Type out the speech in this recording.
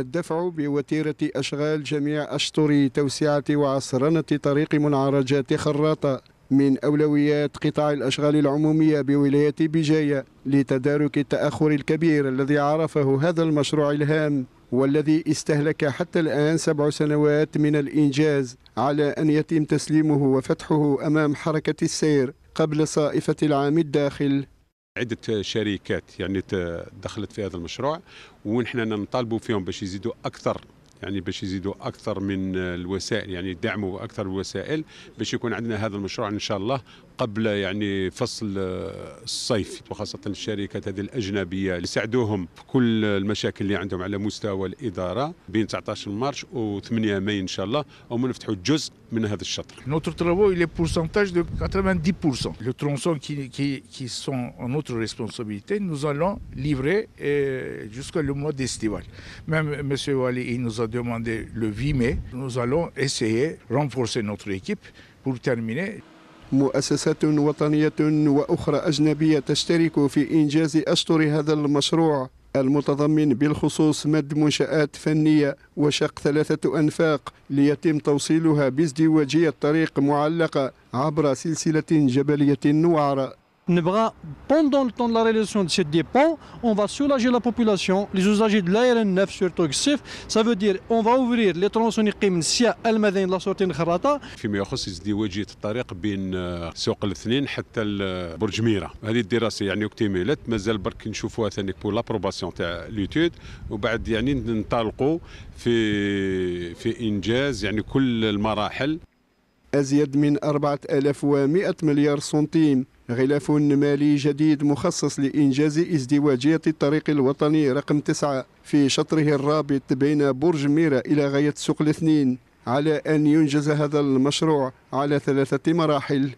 الدفع بوتيرة أشغال جميع أشطر توسعة وعصرنة طريق منعرجات خراطة من أولويات قطاع الأشغال العمومية بولاية بجاية لتدارك التأخر الكبير الذي عرفه هذا المشروع الهام والذي استهلك حتى الآن سبع سنوات من الإنجاز على أن يتم تسليمه وفتحه أمام حركة السير قبل صائفة العام الداخل عدة شركات يعني دخلت في هذا المشروع ونحن نطالبوا فيهم باش يزيدوا أكثر يعني باش يزيدوا اكثر من الوسائل يعني يدعموا اكثر الوسائل باش يكون عندنا هذا المشروع ان شاء الله قبل يعني فصل الصيف وخاصه الشركات هذه الاجنبيه اللي ساعدوهم في كل المشاكل اللي عندهم على مستوى الاداره بين 19 مارس و 8 ماي ان شاء الله هم نفتحوا جزء من هذا الشطر. نوتر ترافو il est دو 90%. لو ترونسون كي كي كي سون نوتر notre نو زالون ليفري جوسكو لو mois d'estival. Même monsieur Wali il nous a demandé le 8 mai. Nous allons essayer de renforcer notre équipe pour terminer. مؤسسات وطنية وأخرى أجنبية تشترك في إنجاز أسطر هذا المشروع المتضمن بالخصوص مد منشآت فنية وشق ثلاثة أنفاق ليتم توصيلها بازدواجية طريق معلقة عبر سلسلة جبلية وعرة نبغى بوندون طون لا ريليسيون دو سي ديبون اون فا سولاجي لا بوبولاسيون لي زوزاجي دو لاير ان ناف سورتو الصيف سا فو دير اون فا اوفرير لي ترونسونيقي من سيا المدينه لا سورتين الخراطه فيما يخص ازدواجيه الطريق بين سوق الاثنين حتى برج ميره هذه الدراسه يعني اكتملت مازال برك نشوفوها ثاني بو لابروباسيون تاع لوتود وبعد يعني ننطلقوا في في انجاز يعني كل المراحل ازيد من 4100 مليار سنتيم غلاف مالي جديد مخصص لإنجاز ازدواجية الطريق الوطني رقم تسعة في شطره الرابط بين برج ميرا إلى غاية سوق الاثنين على أن ينجز هذا المشروع على ثلاثة مراحل